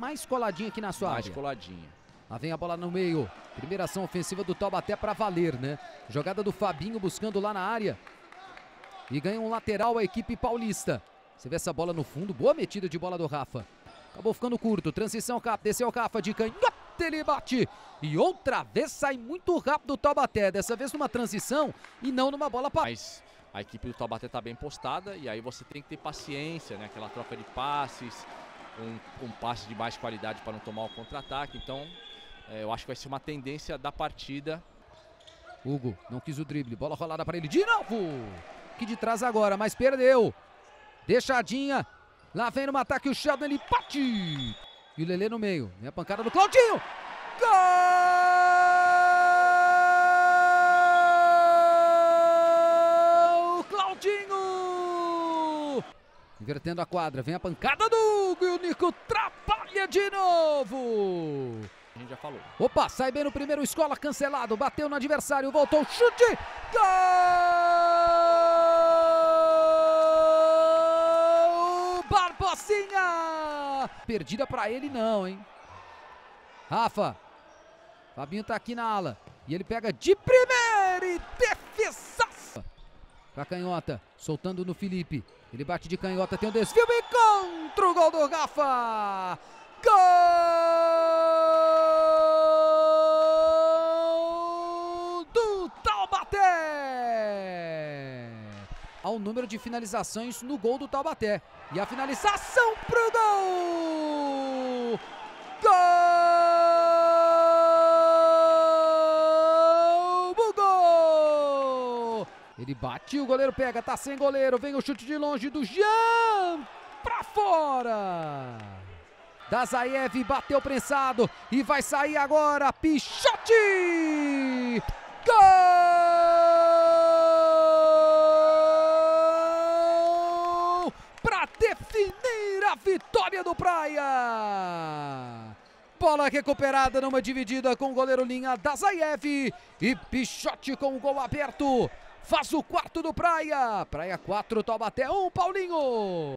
Mais coladinha aqui na sua Mais área. Mais coladinha. Lá vem a bola no meio. Primeira ação ofensiva do Taubaté para valer, né? Jogada do Fabinho buscando lá na área. E ganha um lateral a equipe paulista. Você vê essa bola no fundo. Boa metida de bola do Rafa. Acabou ficando curto. Transição, Cap. Desceu o Rafa de canhota. Ele bate. E outra vez sai muito rápido o Taubaté. Dessa vez numa transição e não numa bola para. Mas a equipe do Taubaté está bem postada. E aí você tem que ter paciência, né? Aquela troca de passes um, um passe de mais qualidade para não tomar o contra-ataque. Então, é, eu acho que vai ser uma tendência da partida. Hugo não quis o drible, bola rolada para ele de novo. Que de trás agora, mas perdeu. Deixadinha. Lá vem no ataque o Sheldon, ele bate. E o Lele no meio. Vem é a pancada do Claudinho. Gol! Invertendo a quadra, vem a pancada do e o Nico trabalha de novo. A gente já falou. Opa, sai bem no primeiro, escola cancelado, bateu no adversário, voltou, chute, gol! Barbosinha! Perdida para ele não, hein? Rafa, Fabinho tá aqui na ala e ele pega de primeira e defende Pra canhota, soltando no Felipe. Ele bate de canhota, tem um desvio e contra o gol do Rafa! Gol do Taubaté! Ao número de finalizações no gol do Taubaté. E a finalização pro gol! Ele bate, o goleiro pega, tá sem goleiro, vem o chute de longe do Jean pra fora. Dazaev bateu prensado e vai sair agora Pichotti. Gol! Para definir a vitória do Praia. Bola recuperada numa dividida com o goleiro linha Dazaev e Pichotti com o gol aberto. Faz o quarto do Praia. Praia 4, Taubaté 1, Paulinho.